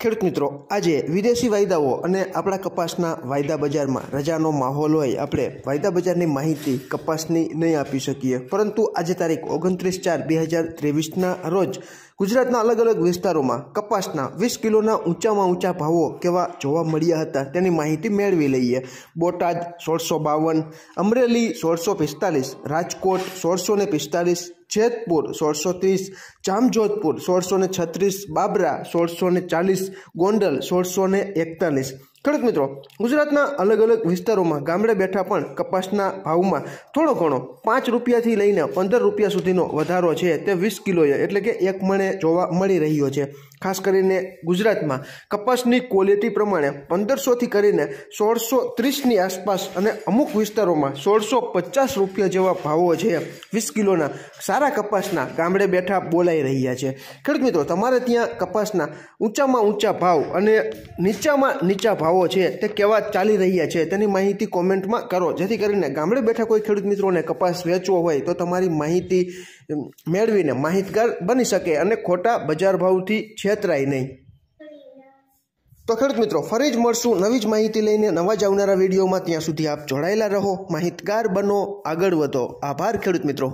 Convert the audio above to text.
ખેડૂત મિત્રો આજે વિદેશી વાયદાઓ અને આપણા કપાસના વાયદા બજારમાં રજાનો માહોલ હોય આપણે વાયદા બજારની માહિતી કપાસની નહીં આપી શકીએ પરંતુ આજે તારીખ ઓગણત્રીસ ચાર બે હજાર ત્રેવીસના રોજ ગુજરાતના અલગ અલગ વિસ્તારોમાં કપાસના વીસ કિલોના ઊંચામાં ઊંચા ભાવો કેવા જોવા મળ્યા હતા તેની માહિતી મેળવી લઈએ બોટાદ સોળસો બાવન અમરેલી સોળસો પિસ્તાલીસ રાજકોટ સોળસો ને પિસ્તાલીસ જેતપુર સોળસો ત્રીસ જામજોધપુર સોળસો ને છત્રીસ બાબરા સોળસો ને ચાલીસ ગોંડલ સોળસો ને એકતાલીસ ખેડૂત મિત્રો ગુજરાતના અલગ અલગ વિસ્તારોમાં ગામડે બેઠા પણ કપાસના ભાવમાં થોડો ઘણો પાંચ રૂપિયાથી લઈને પંદર રૂપિયા સુધીનો વધારો છે તે વીસ કિલોએ એટલે કે એક મણે જોવા મળી રહ્યો છે ખાસ કરીને ગુજરાતમાં કપાસની ક્વોલિટી પ્રમાણે પંદરસોથી કરીને સોળસો ત્રીસની આસપાસ અને અમુક વિસ્તારોમાં સોળસો પચાસ રૂપિયા જેવા ભાવો છે વીસ કિલોના સારા કપાસના ગામડે બેઠા બોલાઈ રહ્યા છે ખેડૂત મિત્રો તમારે ત્યાં કપાસના ઊંચામાં ઊંચા ભાવ અને નીચામાં નીચા ભાવ ભાવો છે તે કેવા ચાલી રહ્યા છે તેની માહિતી કોમેન્ટમાં કરો જેથી કરીને ગામડે બેઠા કોઈ ખેડૂત મિત્રોને કપાસ વેચવો હોય તો તમારી માહિતી મેળવીને માહિતગાર બની શકે અને ખોટા બજાર ભાવથી છેતરાય નહીં તો ખેડૂત મિત્રો ફરી જ મળશું નવી જ માહિતી લઈને નવા જ આવનારા વિડીયોમાં ત્યાં સુધી આપ જોડાયેલા રહો માહિતગાર બનો આગળ વધો આભાર ખેડૂત મિત્રો